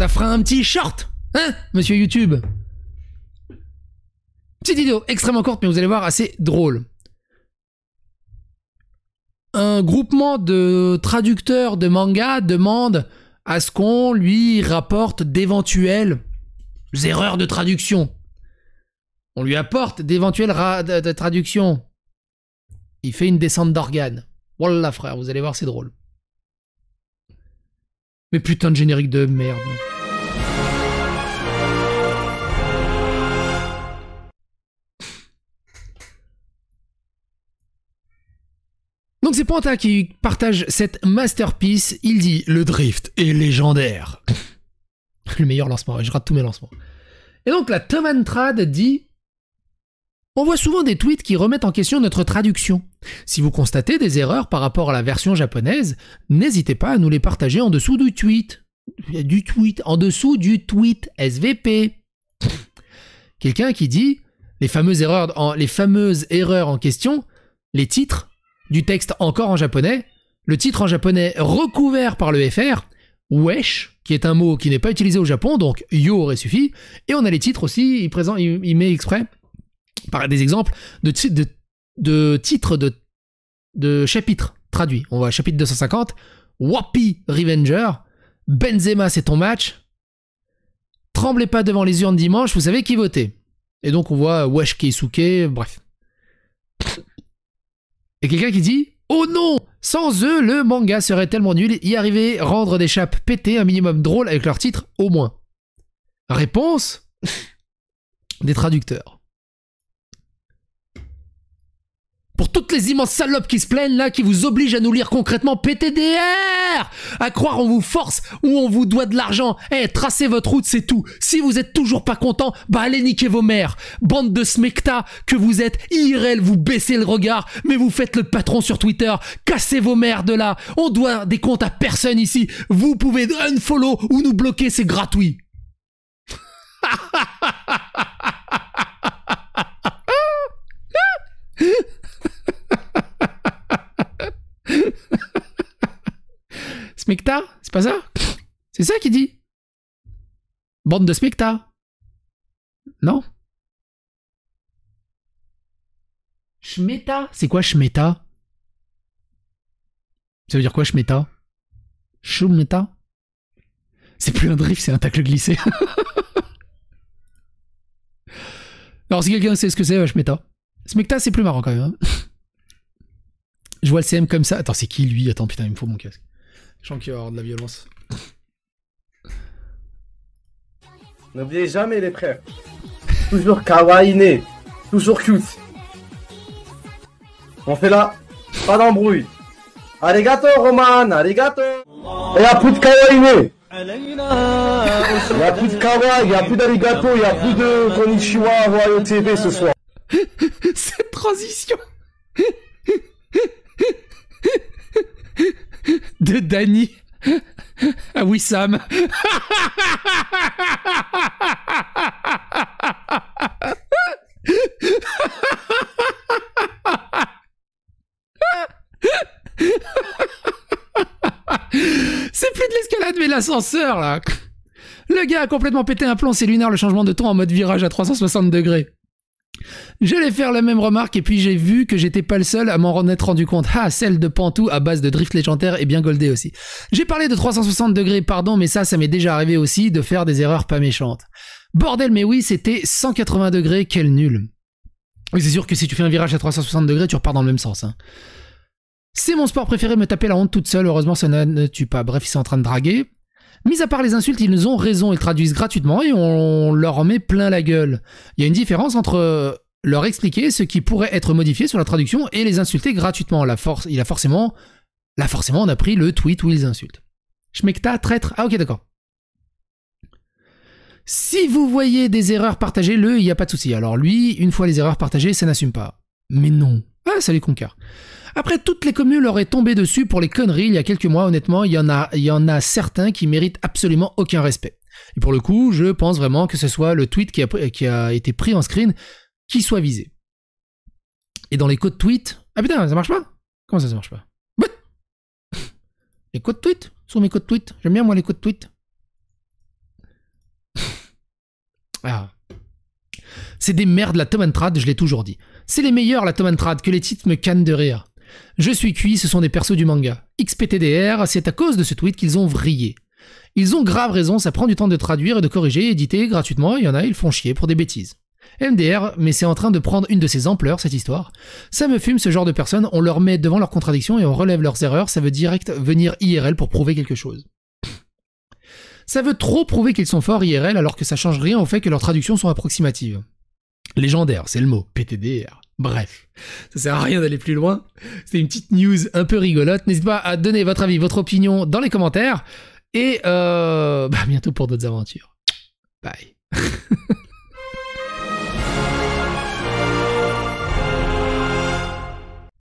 Ça fera un petit short, hein, monsieur YouTube Petite vidéo extrêmement courte, mais vous allez voir, assez drôle. Un groupement de traducteurs de manga demande à ce qu'on lui rapporte d'éventuelles erreurs de traduction. On lui apporte d'éventuelles traductions. Il fait une descente d'organes. Voilà, frère, vous allez voir, c'est drôle. Mais putain de générique de merde. Donc c'est Panta qui partage cette masterpiece. Il dit le drift est légendaire. Le meilleur lancement, je rate tous mes lancements. Et donc la Tom dit on voit souvent des tweets qui remettent en question notre traduction. Si vous constatez des erreurs par rapport à la version japonaise, n'hésitez pas à nous les partager en dessous du tweet. Du tweet, en dessous du tweet SVP. Quelqu'un qui dit les fameuses, erreurs en, les fameuses erreurs en question, les titres du texte encore en japonais, le titre en japonais recouvert par le FR, wesh, qui est un mot qui n'est pas utilisé au Japon, donc yo aurait suffi, et on a les titres aussi, il, il met exprès par des exemples de, titres de, chapitres traduits. On voit chapitre 250, wapi Revenger, Benzema c'est ton match, tremblez pas devant les urnes dimanche, vous savez qui voter. Et donc on voit Wesh Keisuke, bref. Et quelqu'un qui dit Oh non Sans eux, le manga serait tellement nul, y arriver, rendre des chapes pétées, un minimum drôle avec leur titre, au moins. Réponse des traducteurs. Pour toutes les immenses salopes qui se plaignent là, qui vous obligent à nous lire concrètement PTDR À croire on vous force ou on vous doit de l'argent. Eh, tracez votre route, c'est tout. Si vous êtes toujours pas content, bah allez niquer vos mères. Bande de smectas que vous êtes, IRL, vous baissez le regard, mais vous faites le patron sur Twitter. Cassez vos mères de là. On doit des comptes à personne ici. Vous pouvez unfollow ou nous bloquer, c'est gratuit. smecta, c'est pas ça C'est ça qui dit Bande de Smekta, Non Schmeta C'est quoi Schmeta Ça veut dire quoi Schmeta Schmeta C'est plus un drift, c'est un tacle glissé. Alors si quelqu'un sait ce que c'est, euh, Schmeta. Smekta, c'est plus marrant quand même. Hein. je vois le CM comme ça. Attends, c'est qui lui Attends, putain, il me faut mon casque. Je sens qu'il va y avoir de la violence. N'oubliez jamais les frères. Toujours kawaii, toujours cute. On fait là, pas d'embrouille. Arigato Roman, arigato. Et à plus de kawaii. Il à a plus de kawaii, il a plus d'arigato, il a plus de konnichiwa, TV ce soir. Cette transition de Danny ah oui Sam. C'est plus de l'escalade, mais l'ascenseur, là. Le gars a complètement pété un plomb, c'est lunaire le changement de ton en mode virage à 360 degrés. J'allais faire la même remarque et puis j'ai vu que j'étais pas le seul à m'en être rendu compte. Ah, celle de Pantou à base de drift légendaire est bien goldée aussi. J'ai parlé de 360 degrés, pardon, mais ça, ça m'est déjà arrivé aussi de faire des erreurs pas méchantes. Bordel, mais oui, c'était 180 degrés, quel nul. c'est sûr que si tu fais un virage à 360 degrés, tu repars dans le même sens. Hein. C'est mon sport préféré, me taper la honte toute seule, heureusement ça ne tue pas. Bref, il s'est en train de draguer. Mis à part les insultes, ils ont raison, ils traduisent gratuitement et on leur en met plein la gueule. Il y a une différence entre leur expliquer ce qui pourrait être modifié sur la traduction et les insulter gratuitement. Là, force, il a forcément, forcément, on a pris le tweet où ils insultent. Schmekta, traître. Ah ok, d'accord. Si vous voyez des erreurs, partagées, le il n'y a pas de souci. Alors lui, une fois les erreurs partagées, ça n'assume pas. Mais non. Ah, salut Concar. Après, toutes les communes leur tombé dessus pour les conneries il y a quelques mois, honnêtement, il y en a, il y en a certains qui méritent absolument aucun respect. Et pour le coup, je pense vraiment que ce soit le tweet qui a, qui a été pris en screen qui soit visé. Et dans les codes tweets... Ah putain, ça marche pas Comment ça, ça marche pas Les codes tweets Sur mes codes tweets J'aime bien, moi, les codes tweets. ah. C'est des merdes la Tom je l'ai toujours dit. C'est les meilleurs la Tom que les titres me cannent de rire. Je suis cuit, ce sont des persos du manga. XPTDR, c'est à cause de ce tweet qu'ils ont vrillé. Ils ont grave raison, ça prend du temps de traduire et de corriger, éditer gratuitement, il y en a, ils font chier pour des bêtises. MDR, mais c'est en train de prendre une de ses ampleurs, cette histoire. Ça me fume ce genre de personnes, on leur met devant leurs contradictions et on relève leurs erreurs, ça veut direct venir IRL pour prouver quelque chose. Ça veut trop prouver qu'ils sont forts IRL alors que ça change rien au fait que leurs traductions sont approximatives. Légendaire, c'est le mot, PTDR. Bref, ça sert à rien d'aller plus loin. C'est une petite news un peu rigolote. N'hésitez pas à donner votre avis, votre opinion dans les commentaires. Et euh, bah, bientôt pour d'autres aventures. Bye.